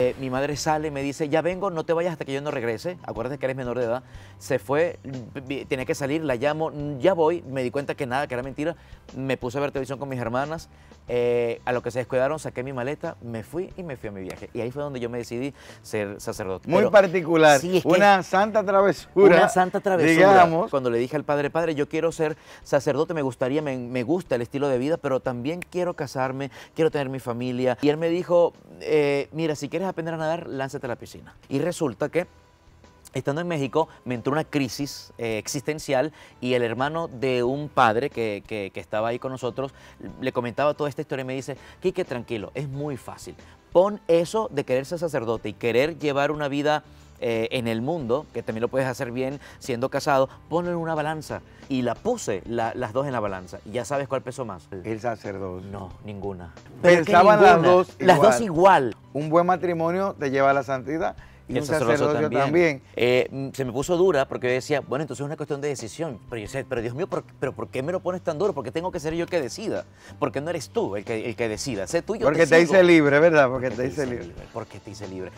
Eh, mi madre sale y me dice, ya vengo, no te vayas hasta que yo no regrese. Acuérdate que eres menor de edad. Se fue, tenía que salir, la llamo, mm, ya voy. Me di cuenta que nada, que era mentira. Me puse a ver televisión con mis hermanas. Eh, a lo que se descuidaron, saqué mi maleta, me fui y me fui a mi viaje. Y ahí fue donde yo me decidí ser sacerdote. Muy particular. una santa travesura. Una santa travesura. Digamos. Cuando le dije al padre, padre, yo quiero ser sacerdote, me gustaría, me, me gusta el estilo de vida, pero también quiero casarme, quiero tener mi familia. Y él me dijo, eh, mira, si quieres aprender a nadar, lánzate a la piscina. Y resulta que Estando en México me entró una crisis eh, existencial y el hermano de un padre que, estaba ahí con nosotros le comentaba toda esta historia y me dice, Quique, tranquilo, es muy fácil. Pon eso de querer ser sacerdote y querer llevar una vida eh, en el mundo, que también lo puedes hacer bien siendo casado, ponlo en una balanza. Y la puse las dos en la balanza. Y ya sabes cuál pesó más. El sacerdote. No, ninguna. Pensaban las dos igual. Las dos igual un buen matrimonio te lleva a la santidad y, un sacerdocio también. Eh, mm, se me puso dura porque decía, bueno, entonces es una cuestión de decisión. Pero yo decía, pero Dios mío, ¿pero por qué me lo pones tan duro? Porque tengo que ser yo el que decida. Porque no eres tú el que, decida. Sé tú yo Porque te, hice libre, ¿verdad? Porque, te, hice libre. libre. Porque te hice libre.